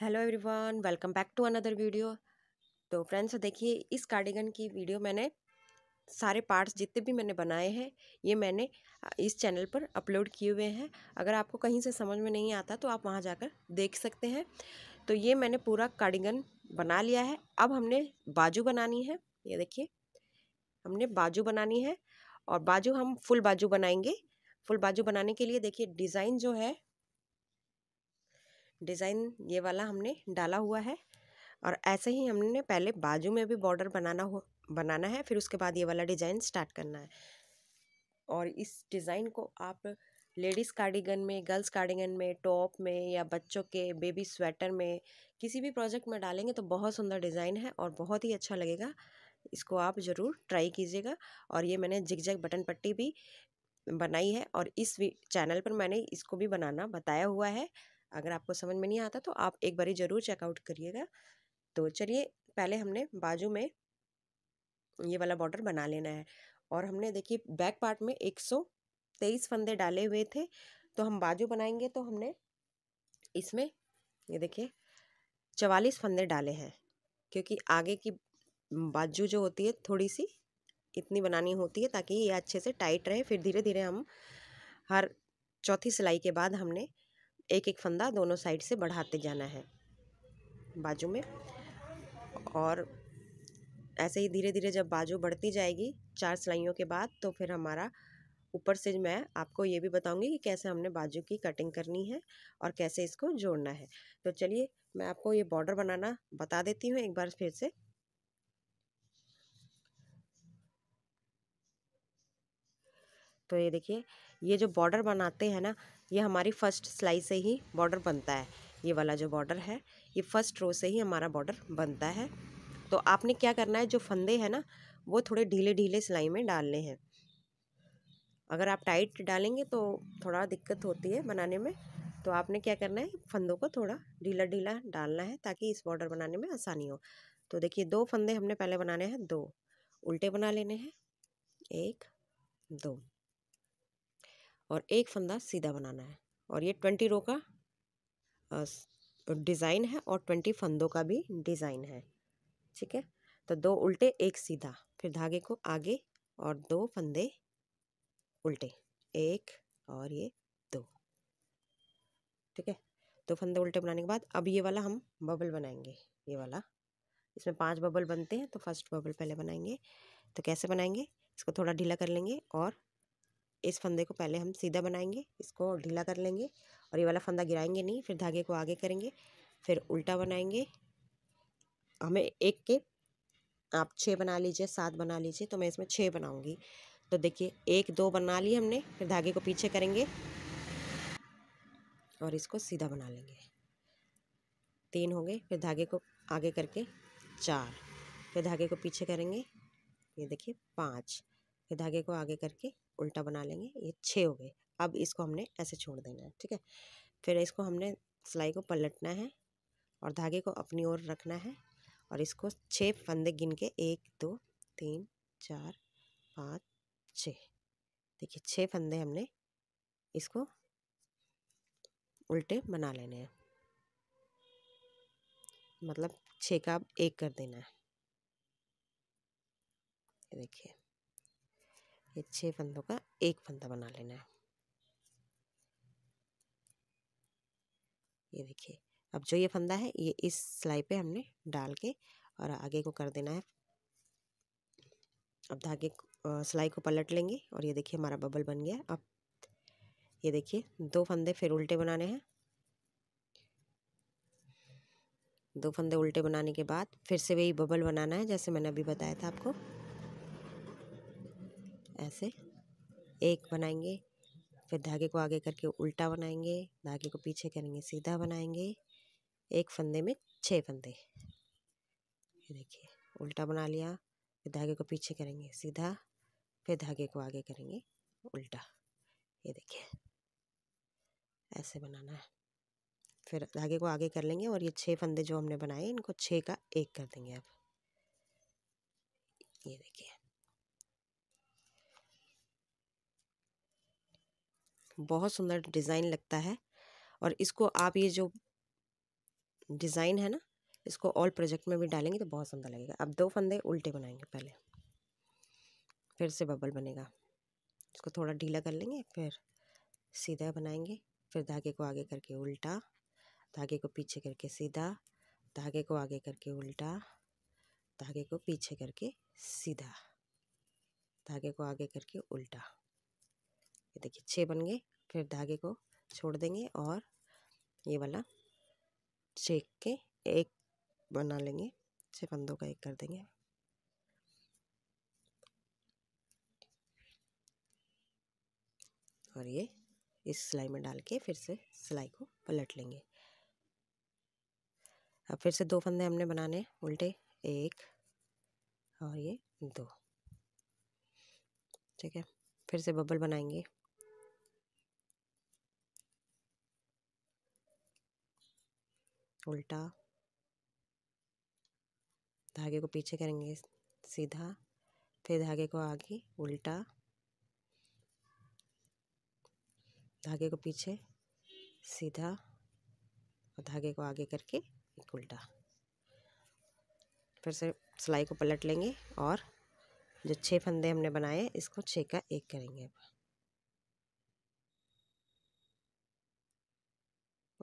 hello everyone welcome back to another video तो friends देखिए इस कार्डिगन की वीडियो मैंने सारे पार्ट्स जितने भी मैंने बनाए हैं ये मैंने इस चैनल पर अपलोड किए हुए हैं अगर आपको कहीं से समझ में नहीं आता तो आप वहाँ जाकर देख सकते हैं तो ये मैंने पूरा कार्डिगन बना लिया है अब हमने बाजू बनानी है ये देखिए हमने बाजू बनानी है और बाजू हम फुल बाजू बनाएंगे फुल बाजू बनाने के लिए देखिए डिज़ाइन जो है डिज़ाइन ये वाला हमने डाला हुआ है और ऐसे ही हमने पहले बाजू में भी बॉर्डर बनाना हो बनाना है फिर उसके बाद ये वाला डिज़ाइन स्टार्ट करना है और इस डिज़ाइन को आप लेडीज़ कार्डिगन में गर्ल्स कार्डिगन में टॉप में या बच्चों के बेबी स्वेटर में किसी भी प्रोजेक्ट में डालेंगे तो बहुत सुंदर डिज़ाइन है और बहुत ही अच्छा लगेगा इसको आप ज़रूर ट्राई कीजिएगा और ये मैंने जिगजैग बटन पट्टी भी बनाई है और इस चैनल पर मैंने इसको भी बनाना बताया हुआ है अगर आपको समझ में नहीं आता तो आप एक बारी ज़रूर चेकआउट करिएगा तो चलिए पहले हमने बाजू में ये वाला बॉर्डर बना लेना है और हमने देखिए बैक पार्ट में एक सौ तेईस फंदे डाले हुए थे तो हम बाजू बनाएंगे तो हमने इसमें ये देखिए चवालीस फंदे डाले हैं क्योंकि आगे की बाजू जो होती है थोड़ी सी इतनी बनानी होती है ताकि ये अच्छे से टाइट रहे फिर धीरे धीरे हम हर चौथी सिलाई के बाद हमने एक एक फंदा दोनों साइड से बढ़ाते जाना है बाजू में और ऐसे ही धीरे धीरे जब बाजू बढ़ती जाएगी चार सिलाइयों के बाद तो फिर हमारा ऊपर से मैं आपको ये भी बताऊंगी कि कैसे हमने बाजू की कटिंग करनी है और कैसे इसको जोड़ना है तो चलिए मैं आपको ये बॉर्डर बनाना बता देती हूँ एक बार फिर से तो ये देखिए ये जो बॉर्डर बनाते हैं ना ये हमारी फ़र्स्ट सिलाई से ही बॉर्डर बनता है ये वाला जो बॉर्डर है ये फ़र्स्ट रो से ही हमारा बॉर्डर बनता है तो आपने क्या करना है जो फंदे हैं ना वो थोड़े ढीले ढीले सिलाई में डालने हैं अगर आप टाइट डालेंगे तो थोड़ा दिक्कत होती है बनाने में तो आपने क्या करना है फंदों को थोड़ा ढीला ढीला डालना है ताकि इस बॉर्डर बनाने में आसानी हो तो देखिए दो फंदे हमने पहले बनाने हैं दो उल्टे बना लेने हैं एक दो और एक फंदा सीधा बनाना है और ये ट्वेंटी रो का डिज़ाइन है और ट्वेंटी फंदों का भी डिज़ाइन है ठीक है तो दो उल्टे एक सीधा फिर धागे को आगे और दो फंदे उल्टे एक और ये दो ठीक है दो फंदे उल्टे बनाने के बाद अब ये वाला हम बबल बनाएंगे ये वाला इसमें पांच बबल बनते हैं तो फर्स्ट बबल पहले बनाएंगे तो कैसे बनाएंगे इसको थोड़ा ढीला कर लेंगे और इस फंदे को पहले हम सीधा बनाएंगे इसको ढीला कर लेंगे और ये वाला फंदा गिराएंगे नहीं फिर धागे को आगे करेंगे फिर उल्टा बनाएंगे हमें एक के आप छः बना लीजिए सात बना लीजिए तो मैं इसमें छः बनाऊँगी तो देखिए एक दो बना ली हमने फिर धागे को पीछे करेंगे और इसको सीधा बना लेंगे तीन हो गए फिर धागे को आगे करके चार फिर धागे को पीछे करेंगे ये देखिए पाँच फिर धागे को आगे करके उल्टा बना लेंगे ये छः हो गए अब इसको हमने ऐसे छोड़ देना है ठीक है फिर इसको हमने सिलाई को पलटना है और धागे को अपनी ओर रखना है और इसको छः फंदे गिन के एक दो तीन चार पाँच छः देखिए छः फंदे हमने इसको उल्टे बना लेने हैं मतलब छः का एक कर देना है देखिए ये छः फंदों का एक फंदा बना लेना है ये देखिए अब जो ये फंदा है ये इस सिलाई पे हमने डाल के और आगे को कर देना है अब धागे सिलाई को पलट लेंगे और ये देखिए हमारा बबल बन गया अब ये देखिए दो फंदे फिर उल्टे बनाने हैं दो फंदे उल्टे बनाने के बाद फिर से वही बबल बनाना है जैसे मैंने अभी बताया था आपको ऐसे एक बनाएंगे फिर धागे को आगे करके उल्टा बनाएंगे धागे को पीछे करेंगे सीधा बनाएंगे एक फंदे में छः फंदे ये देखिए उल्टा बना लिया फिर धागे को पीछे करेंगे सीधा फिर धागे को आगे करेंगे उल्टा ये देखिए ऐसे बनाना है फिर धागे को आगे कर लेंगे और ये छः फंदे जो हमने बनाए इनको छः का एक कर देंगे अब ये देखिए बहुत सुंदर डिज़ाइन लगता है और इसको आप ये जो डिज़ाइन है ना इसको ऑल प्रोजेक्ट में भी डालेंगे तो बहुत सुंदर लगेगा अब दो फंदे उल्टे बनाएंगे पहले फिर से बबल बनेगा इसको थोड़ा ढीला कर लेंगे फिर सीधा बनाएंगे फिर धागे को आगे करके उल्टा धागे को पीछे करके सीधा धागे को आगे करके उल्टा धागे को पीछे करके सीधा धागे को आगे करके उल्टा ये देखिए छः बन गए फिर धागे को छोड़ देंगे और ये वाला चेक के एक बना लेंगे छः फंदों का एक कर देंगे और ये इस सिलाई में डाल के फिर से सिलाई को पलट लेंगे अब फिर से दो फंदे हमने बनाने उल्टे एक और ये दो ठीक है फिर से बबल बनाएंगे उल्टा धागे को पीछे करेंगे सीधा फिर धागे को आगे उल्टा धागे को पीछे सीधा और धागे को आगे करके एक उल्टा फिर से सिलाई को पलट लेंगे और जो छः फंदे हमने बनाए इसको छः का एक करेंगे अब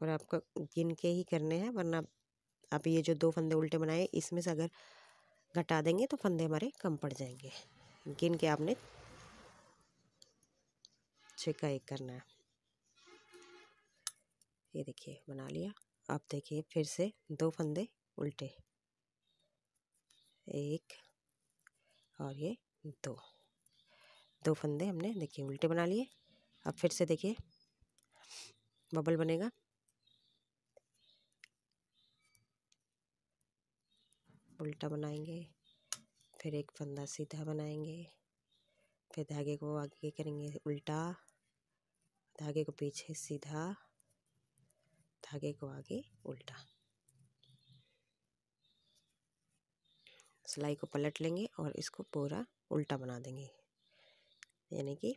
और आपको गिन के ही करने हैं वरना आप ये जो दो फंदे उल्टे बनाए इसमें से अगर घटा देंगे तो फंदे हमारे कम पड़ जाएंगे गिन के आपने छिका एक करना है ये देखिए बना लिया आप देखिए फिर से दो फंदे उल्टे एक और ये दो दो फंदे हमने देखिए उल्टे बना लिए अब फिर से देखिए बबल बनेगा उल्टा बनाएंगे फिर एक फंदा सीधा बनाएंगे फिर धागे को आगे करेंगे उल्टा धागे को पीछे सीधा धागे को आगे उल्टा सिलाई को पलट लेंगे और इसको पूरा उल्टा बना देंगे यानी कि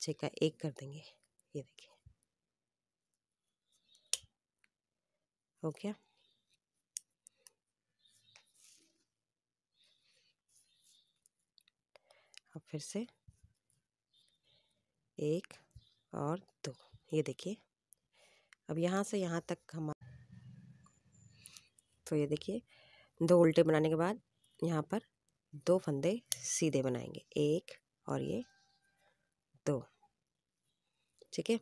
छक्का एक कर देंगे ये देखिए हो गया अब फिर से एक और दो ये देखिए अब यहाँ से यहाँ तक हम तो ये देखिए दो उल्टे बनाने के बाद यहाँ पर दो फंदे सीधे बनाएंगे एक और ये दो ठीक है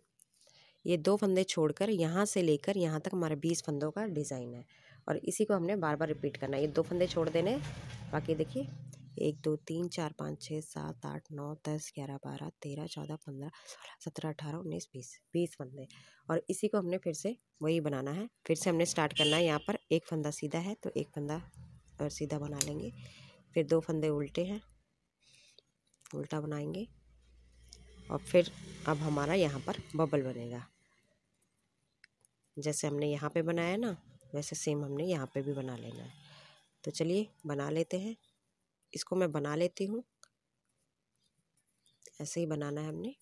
ये दो फंदे छोड़कर यहाँ से लेकर यहाँ तक हमारे बीस फंदों का डिज़ाइन है और इसी को हमने बार बार रिपीट करना है ये दो फंदे छोड़ देने बाकी देखिए एक दो तीन चार पाँच छः सात आठ नौ दस ग्यारह बारह तेरह चौदह पंद्रह सोलह सत्रह अठारह उन्नीस बीस बीस फंदे और इसी को हमने फिर से वही बनाना है फिर से हमने स्टार्ट करना है यहाँ पर एक फंदा सीधा है तो एक फंदा और सीधा बना लेंगे फिर दो फंदे उल्टे हैं उल्टा बनाएंगे और फिर अब हमारा यहाँ पर बबल बनेगा जैसे हमने यहाँ पे बनाया ना वैसे सेम हमने यहाँ पे भी बना लेना है तो चलिए बना लेते हैं इसको मैं बना लेती हूँ ऐसे ही बनाना है हमने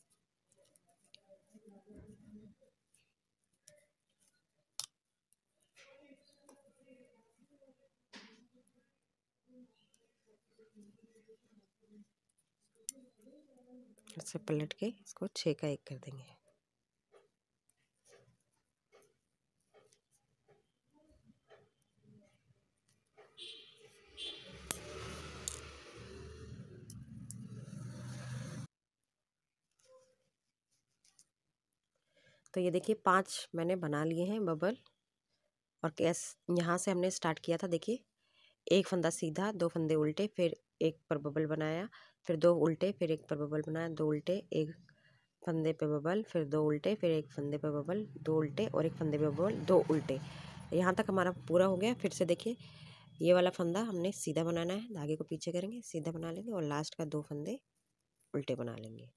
से पलट के इसको छः का एक कर देंगे तो ये देखिए पांच मैंने बना लिए हैं बबल और कैस यहाँ से हमने स्टार्ट किया था देखिए एक फंदा सीधा दो फंदे उल्टे फिर एक पर बबल बनाया फिर दो उल्टे फिर एक पर बबल बनाया दो उल्टे एक फंदे पे बबल फिर दो उल्टे फिर एक फंदे पे बबल दो उल्टे और एक फंदे पे बबल दो उल्टे यहाँ तक हमारा पूरा हो गया फिर से देखिए ये वाला फंदा हमने सीधा बनाना है धागे को पीछे करेंगे सीधा बना लेंगे और लास्ट का दो फंदे उल्टे बना लेंगे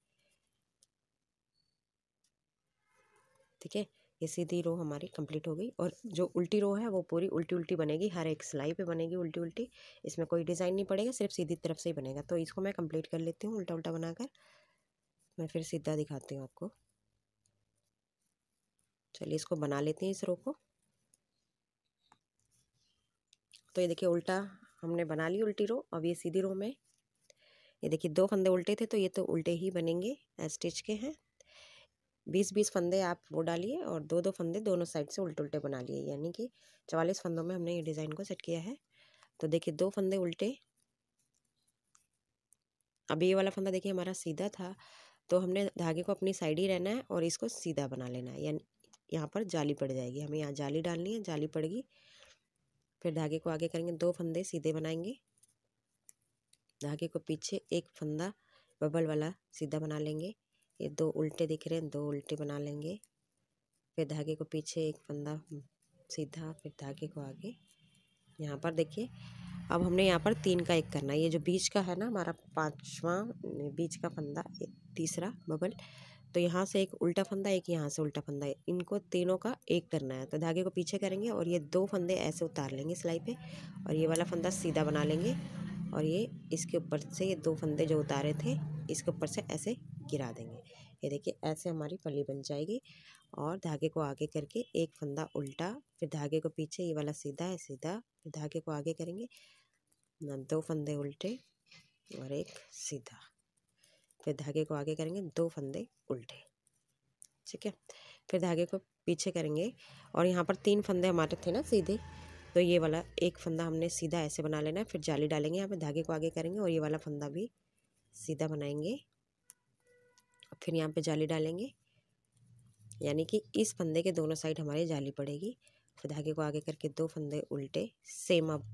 ठीक है ये सीधी रो हमारी कंप्लीट हो गई और जो उल्टी रो है वो पूरी उल्टी उल्टी बनेगी हर एक सिलाई पे बनेगी उल्टी उल्टी इसमें कोई डिज़ाइन नहीं पड़ेगा सिर्फ सीधी तरफ से ही बनेगा तो इसको मैं कंप्लीट कर लेती हूँ उल्टा उल्टा बनाकर मैं फिर सीधा दिखाती हूँ आपको चलिए इसको बना लेते हैं इस रो को तो ये देखिए उल्टा हमने बना ली उल्टी रो अब ये सीधी रो में ये देखिए दो फंदे उल्टे थे तो ये तो उल्टे ही बनेंगे स्टिच के हैं बीस बीस फंदे आप वो डालिए और दो दो फंदे दोनों साइड से उल्टे उल्टे बना लिए यानी कि चवालीस फंदों में हमने ये डिज़ाइन को सेट किया है तो देखिए दो फंदे उल्टे अभी ये वाला फंदा देखिए हमारा सीधा था तो हमने धागे को अपनी साइड ही रहना है और इसको सीधा बना लेना है यानी यहाँ पर जाली पड़ जाएगी हमें यहाँ जाली डालनी है जाली पड़ेगी फिर धागे को आगे करेंगे दो फंदे सीधे बनाएंगे धागे को पीछे एक फंदा बबल वाला सीधा बना लेंगे ये दो उल्टे दिख रहे हैं दो उल्टे बना लेंगे फिर धागे को पीछे एक फंदा सीधा फिर धागे को आगे यहाँ पर देखिए अब हमने यहाँ पर तीन का एक करना है ये जो बीच का है ना हमारा पाँचवा बीच का फंदा तीसरा बबल तो यहाँ से एक उल्टा फंदा एक यहाँ से उल्टा फंदा है इनको तीनों का एक करना है तो धागे को पीछे करेंगे और ये दो फंदे ऐसे उतार लेंगे सिलाई पे और ये वाला फंदा सीधा बना लेंगे और ये इसके ऊपर से ये दो फंदे जो उतारे थे इसके ऊपर से ऐसे गिरा देंगे ये देखिए ऐसे हमारी पली बन जाएगी और धागे को आगे करके एक फंदा उल्टा फिर धागे को पीछे ये वाला सीधा है सीधा फिर धागे को आगे करेंगे दो फंदे उल्टे और एक सीधा फिर धागे को आगे करेंगे दो फंदे उल्टे ठीक है फिर धागे को पीछे करेंगे और यहाँ पर तीन फंदे हमारे थे ना सीधे तो ये वाला एक फंदा हमने सीधा ऐसे बना लेना है फिर जाली डालेंगे यहाँ पे धागे को आगे करेंगे और ये वाला फंदा भी सीधा बनाएंगे फिर यहाँ पे जाली डालेंगे यानी कि इस फंदे के दोनों साइड हमारी जाली पड़ेगी फिर धागे को आगे करके दो फंदे उल्टे सेम अब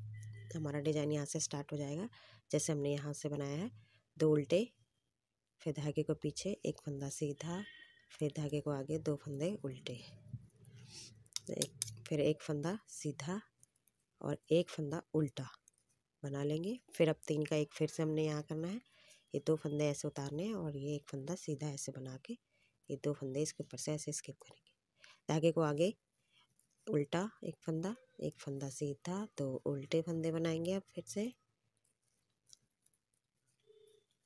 हमारा डिज़ाइन यहाँ से स्टार्ट हो जाएगा जैसे हमने यहाँ से बनाया है दो उल्टे फिर धागे को पीछे एक फंदा सीधा फिर धागे को आगे दो फंदे उल्टे एक फिर एक फंदा सीधा और एक फंदा उल्टा बना लेंगे फिर अब तीन का एक फिर से हमने यहाँ करना है ये दो फंदे ऐसे उतारने हैं और ये एक फंदा सीधा ऐसे बना के ये दो फंदे इसके ऊपर से ऐसे स्किप करेंगे धागे को आगे उल्टा एक फंदा एक फंदा सीधा तो उल्टे फंदे बनाएंगे अब फिर से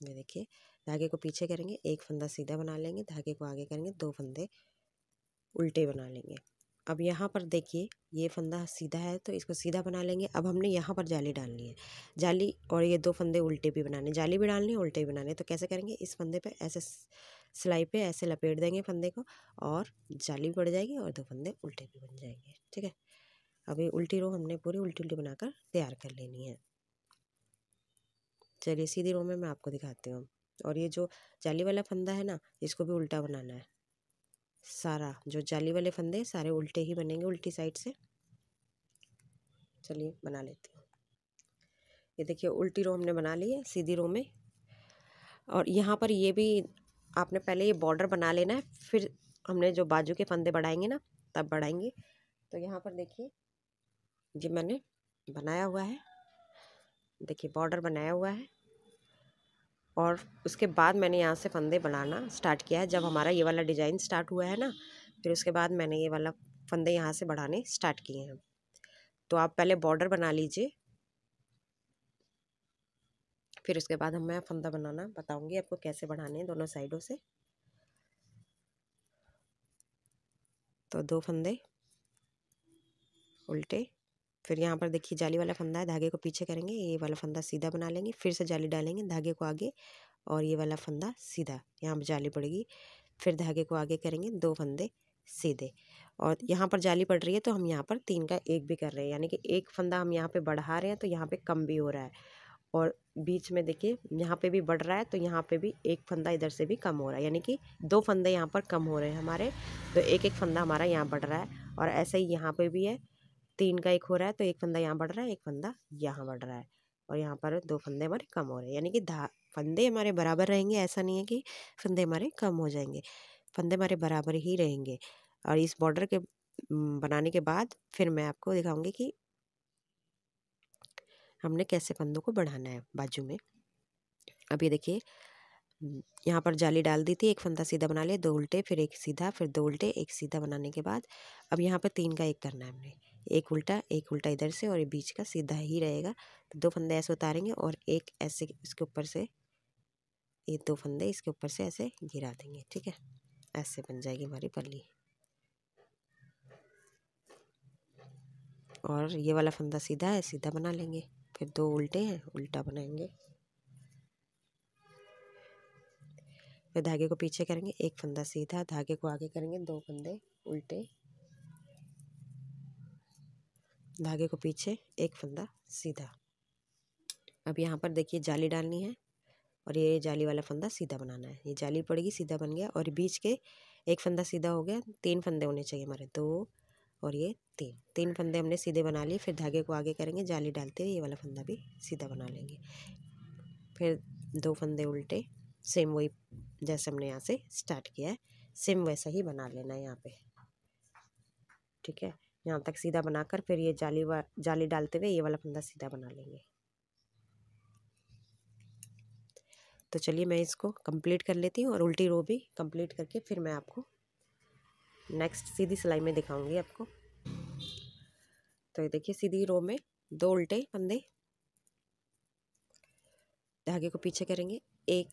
ये देखिए धागे को पीछे करेंगे एक फंदा सीधा बना लेंगे धागे को आगे करेंगे दो फंदे उल्टे बना लेंगे अब यहाँ पर देखिए ये फंदा सीधा है तो इसको सीधा बना लेंगे अब हमने यहाँ पर जाली डालनी है जाली और ये दो फंदे उल्टे भी बनाने जाली भी डालनी है उल्टे भी बनाने तो कैसे करेंगे इस फंदे पे ऐसे सिलाई पे ऐसे लपेट देंगे फंदे को और जाली भी बढ़ जाएगी और दो फंदे उल्टे भी बन जाएंगे ठीक है अब ये उल्टी रो हमने पूरी उल्टी उल्टी बनाकर तैयार कर लेनी है चलिए सीधी रो में मैं आपको दिखाती हूँ और ये जो जाली वाला फंदा है ना इसको भी उल्टा बनाना है सारा जो जाली वाले फंदे सारे उल्टे ही बनेंगे उल्टी साइड से चलिए बना लेती हूँ ये देखिए उल्टी रो हमने बना ली है सीधी रो में और यहाँ पर ये भी आपने पहले ये बॉर्डर बना लेना है फिर हमने जो बाजू के फंदे बढ़ाएंगे ना तब बढ़ाएंगे तो यहाँ पर देखिए ये मैंने बनाया हुआ है देखिए बॉर्डर बनाया हुआ है और उसके बाद मैंने यहाँ से फंदे बनाना स्टार्ट किया है जब हमारा ये वाला डिज़ाइन स्टार्ट हुआ है ना फिर उसके बाद मैंने ये वाला फंदे यहाँ से बढ़ाने स्टार्ट किए हैं तो आप पहले बॉर्डर बना लीजिए फिर उसके बाद हम मैं फंदा बनाना बताऊंगी आपको कैसे बढ़ाने हैं दोनों साइडों से तो दो फंदे उल्टे फिर यहाँ पर देखिए जाली वाला फंदा है धागे को पीछे करेंगे ये वाला फंदा सीधा बना लेंगे फिर से जाली डालेंगे धागे को आगे और ये वाला फंदा सीधा यहाँ पर जाली पड़ेगी फिर धागे को आगे करेंगे दो फंदे सीधे और यहाँ पर जाली पड़ रही है तो हम यहाँ पर तीन का एक भी कर रहे हैं यानी कि एक फंदा हम यहाँ पर बढ़ा रहे हैं तो यहाँ पर कम भी हो रहा है और बीच में देखिए यहाँ पे भी बढ़ रहा है तो यहाँ पे भी एक फंदा इधर से भी कम हो रहा है यानी कि दो फंदे यहाँ पर कम हो रहे हैं हमारे तो एक एक फंदा हमारा यहाँ बढ़ रहा है और ऐसे ही यहाँ पर भी है तीन का एक हो रहा है तो एक फंदा यहाँ बढ़ रहा है एक फंदा यहाँ बढ़ रहा है और यहाँ पर दो फंदे हमारे कम हो रहे हैं यानी कि धा फंदे हमारे बराबर रहेंगे ऐसा नहीं है कि फंदे हमारे कम हो जाएंगे फंदे हमारे बराबर ही रहेंगे और इस बॉर्डर के बनाने के बाद फिर मैं आपको दिखाऊंगी कि हमने कैसे फंदों को बढ़ाना है बाजू में अब ये देखिए यहाँ पर जाली डाल दी थी एक फंदा सीधा बना लिया दो उल्टे फिर एक सीधा फिर दो उल्टे एक सीधा बनाने के बाद अब यहाँ पर तीन का एक करना है हमने एक उल्टा एक उल्टा इधर से और बीच का सीधा ही रहेगा तो दो फंदे ऐसे उतारेंगे और एक ऐसे इसके ऊपर से ये दो फंदे इसके ऊपर से ऐसे गिरा देंगे ठीक है ऐसे बन जाएगी हमारी पल्ली और ये वाला फंदा सीधा है सीधा बना लेंगे फिर दो उल्टे हैं उल्टा बनाएंगे फिर धागे को पीछे करेंगे एक फंदा सीधा धागे को आगे करेंगे दो फंदे उल्टे धागे को पीछे एक फंदा सीधा अब यहाँ पर देखिए जाली डालनी है और ये जाली वाला फंदा सीधा बनाना है ये जाली पड़ेगी सीधा बन गया और बीच के एक फंदा सीधा हो गया तीन फंदे होने चाहिए हमारे दो और ये तीन तीन फंदे हमने सीधे बना लिए फिर धागे को आगे करेंगे जाली डालते हुए ये वाला फंदा भी सीधा बना लेंगे फिर दो फंदे उल्टे सेम वही जैसे हमने यहाँ से स्टार्ट किया है सेम वैसा ही बना लेना है यहाँ पे ठीक है यहाँ तक सीधा बनाकर फिर ये जाली वा जाली डालते हुए ये वाला फंदा सीधा बना लेंगे तो चलिए मैं इसको कंप्लीट कर लेती हूँ और उल्टी रो भी कंप्लीट करके फिर मैं आपको नेक्स्ट सीधी सिलाई में दिखाऊंगी आपको तो ये देखिए सीधी रो में दो उल्टे फंदे धागे को पीछे करेंगे एक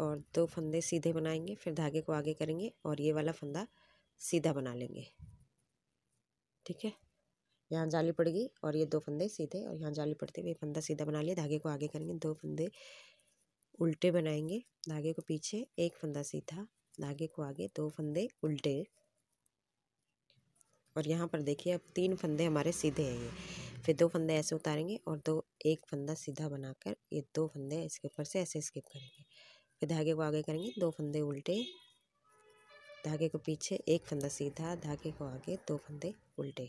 और दो फंदे सीधे बनाएंगे फिर धागे को आगे करेंगे और ये वाला फंदा सीधा बना लेंगे ठीक है यहाँ जाली पड़ेगी और ये दो फंदे सीधे और यहाँ जाली पड़ते हुए फंदा सीधा बना लिया धागे को आगे करेंगे दो फंदे उल्टे बनाएंगे धागे को पीछे एक फंदा सीधा धागे को आगे दो फंदे उल्टे और यहाँ पर देखिए अब तीन फंदे हमारे सीधे हैं ये फिर दो फंदे ऐसे उतारेंगे और दो एक फंदा सीधा बनाकर ये दो फंदे इसके ऊपर से ऐसे स्किप करेंगे के धागे को आगे करेंगे दो फंदे उल्टे धागे को पीछे एक फंदा सीधा धागे को आगे दो फंदे उल्टे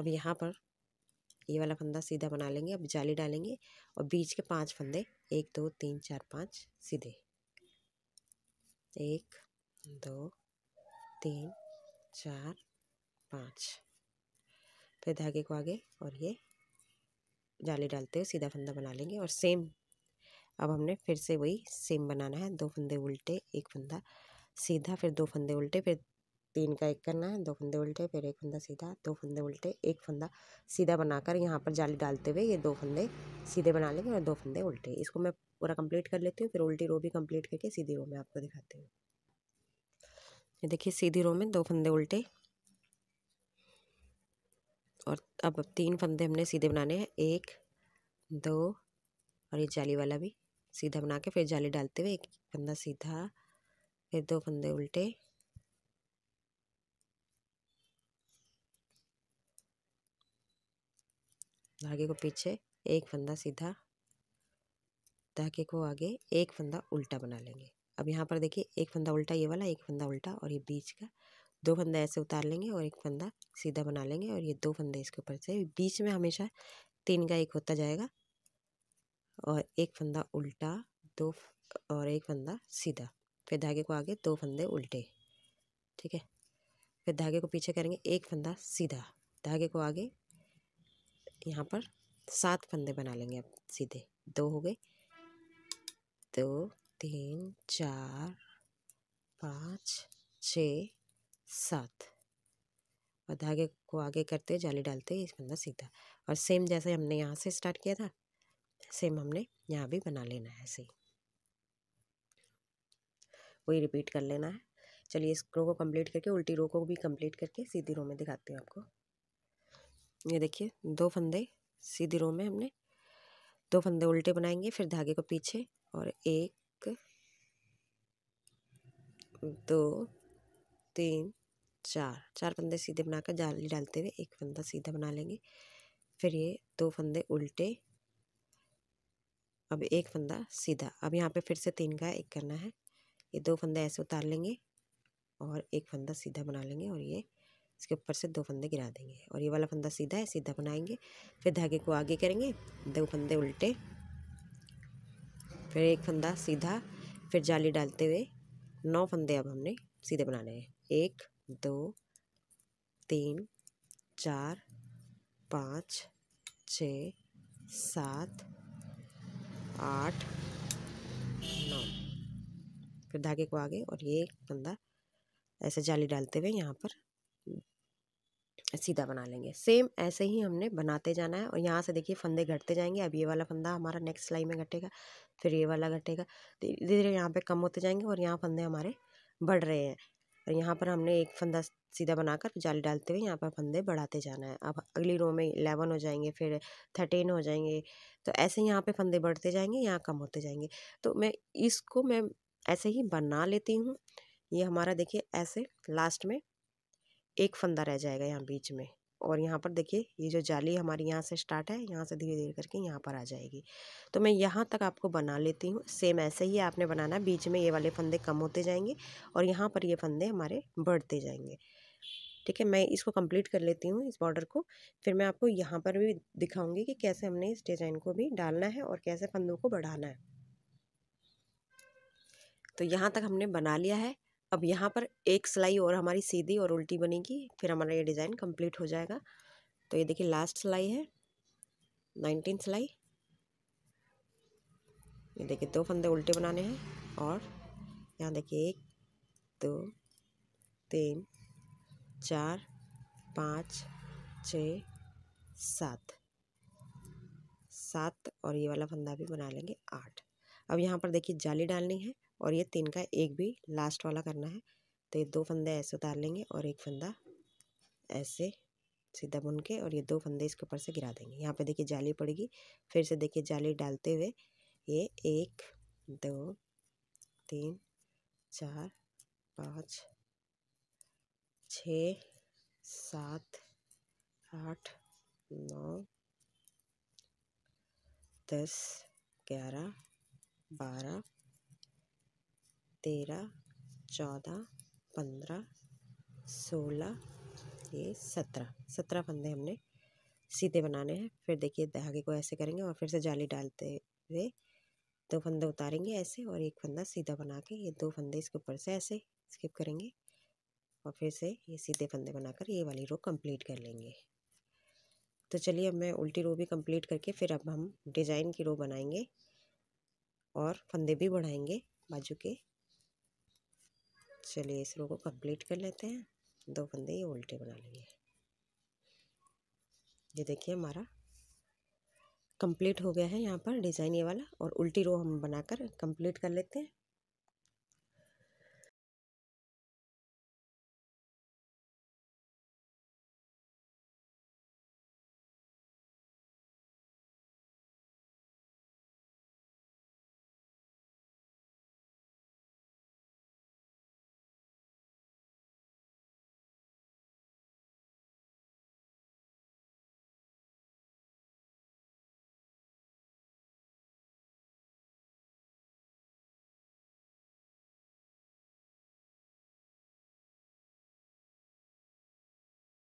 अब यहाँ पर ये वाला फंदा सीधा बना लेंगे अब जाली डालेंगे और बीच के पांच फंदे एक दो तीन चार पाँच सीधे एक दो तीन चार पाँच फिर धागे को आगे और ये जाली डालते हुए सीधा फंदा बना लेंगे और सेम अब हमने फिर से वही सेम बनाना है दो फंदे उल्टे एक फंदा सीधा फिर दो फंदे उल्टे फिर तीन का एक करना है दो फंदे उल्टे फिर एक फंदा सीधा दो फंदे उल्टे एक फंदा सीधा बनाकर यहाँ पर जाली डालते हुए ये दो फंदे सीधे बना लेंगे और दो फंदे उल्टे इसको मैं पूरा कंप्लीट कर लेती हूँ फिर उल्टी रो भी कंप्लीट करके सीधी रो में आपको दिखाती हूँ ये देखिए सीधी रो में दो फंदे उल्टे और अब तीन फंदे हमने सीधे बनाने हैं एक दो और ये जाली वाला भी सीधा बना के फिर जाली डालते हुए एक फंदा सीधा फिर दो फंदे उल्टे धागे को पीछे एक फंदा सीधा धागे को आगे एक फंदा उल्टा बना लेंगे अब यहाँ पर देखिए एक फंदा उल्टा ये वाला एक फंदा उल्टा और ये बीच का दो फंदा ऐसे उतार लेंगे और एक फंदा सीधा बना लेंगे और ये दो फंदे इसके ऊपर से बीच में हमेशा तीन का एक होता जाएगा और एक फंदा उल्टा दो और एक फंदा सीधा फिर धागे को आगे दो फंदे उल्टे ठीक है फिर धागे को पीछे करेंगे एक फंदा सीधा धागे को आगे यहाँ पर सात फंदे बना लेंगे अब सीधे दो हो गए दो तीन चार पाँच छ सात और धागे को आगे करते जाली डालते इस फंदा सीधा और सेम जैसे हमने यहाँ से स्टार्ट किया था सेम हमने यहाँ भी बना लेना है ऐसे वही रिपीट कर लेना है चलिए इस रो को कंप्लीट करके उल्टी रो को भी कंप्लीट करके सीधी रो में दिखाती हूँ आपको ये देखिए दो फंदे सीधी रो में हमने दो फंदे उल्टे बनाएंगे फिर धागे को पीछे और एक दो तीन चार चार फंदे सीधे बनाकर जाली डालते हुए एक फंदा सीधा बना लेंगे फिर ये दो फंदे उल्टे अब एक फंदा सीधा अब यहाँ पे फिर से तीन का एक करना है ये दो फंदे ऐसे उतार लेंगे और एक फंदा सीधा बना लेंगे और ये इसके ऊपर से दो फंदे गिरा देंगे और ये वाला फंदा सीधा है सीधा बनाएंगे फिर धागे को आगे करेंगे दो फंदे उल्टे फिर एक फंदा सीधा फिर जाली डालते हुए नौ फंदे अब हमने सीधे बनाने हैं एक दो तीन चार पाँच छ सात आठ नौ फिर धागे को आगे और ये फंदा ऐसे जाली डालते हुए यहाँ पर सीधा बना लेंगे सेम ऐसे ही हमने बनाते जाना है और यहाँ से देखिए फंदे घटते जाएंगे अब ये वाला फंदा हमारा नेक्स्ट सिलाई में घटेगा फिर ये वाला घटेगा धीरे धीरे यहाँ पे कम होते जाएंगे और यहाँ फंदे हमारे बढ़ रहे हैं और यहाँ पर हमने एक फंदा सीधा बनाकर जाली डालते हुए यहाँ पर फंदे बढ़ाते जाना है अब अगली रो में इलेवन हो जाएंगे फिर थर्टीन हो जाएंगे तो ऐसे यहाँ पे फंदे बढ़ते जाएंगे यहाँ कम होते जाएंगे तो मैं इसको मैं ऐसे ही बना लेती हूँ ये हमारा देखिए ऐसे लास्ट में एक फंदा रह जाएगा यहाँ बीच में और यहाँ पर देखिए ये जो जाली हमारी यहाँ से स्टार्ट है यहाँ से धीरे धीरे करके यहाँ पर आ जाएगी तो मैं यहाँ तक आपको बना लेती हूँ सेम ऐसे ही आपने बनाना है बीच में ये वाले फंदे कम होते जाएंगे और यहाँ पर ये फंदे हमारे बढ़ते जाएंगे ठीक है मैं इसको कंप्लीट कर लेती हूँ इस बॉर्डर को फिर मैं आपको यहाँ पर भी दिखाऊँगी कि कैसे हमने इस डिज़ाइन को भी डालना है और कैसे फंदों को बढ़ाना है तो यहाँ तक हमने बना लिया है अब यहाँ पर एक सिलाई और हमारी सीधी और उल्टी बनेगी फिर हमारा ये डिज़ाइन कंप्लीट हो जाएगा तो ये देखिए लास्ट सिलाई है नाइनटीन सिलाई ये देखिए दो फंदे उल्टे बनाने हैं और यहाँ देखिए एक दो तीन चार पाँच छ सात सात और ये वाला फंदा भी बना लेंगे आठ अब यहाँ पर देखिए जाली डालनी है और ये तीन का एक भी लास्ट वाला करना है तो ये दो फंदे ऐसे उतार लेंगे और एक फंदा ऐसे सीधा बुन के और ये दो फंदे इसके ऊपर से गिरा देंगे यहाँ पे देखिए जाली पड़ेगी फिर से देखिए जाली डालते हुए ये एक दो तीन चार पाँच छ सात आठ नौ दस ग्यारह बारह तेरह चौदह पंद्रह सोलह ये सत्रह सत्रह फंदे हमने सीधे बनाने हैं फिर देखिए धागे को ऐसे करेंगे और फिर से जाली डालते हुए दो फंदे उतारेंगे ऐसे और एक फंदा सीधा बना के ये दो फंदे इसके ऊपर से ऐसे स्किप करेंगे और फिर से ये सीधे फंदे बनाकर ये वाली रो कंप्लीट कर लेंगे तो चलिए अब मैं उल्टी रो भी कंप्लीट करके फिर अब हम डिज़ाइन की रो बनाएंगे और फंदे भी बढ़ाएंगे बाजू के चलिए इस रो को कंप्लीट कर लेते हैं दो फंदे ये उल्टे बना लेंगे ये देखिए हमारा कंप्लीट हो गया है यहाँ पर डिज़ाइन ये वाला और उल्टी रो हम बनाकर कंप्लीट कर लेते हैं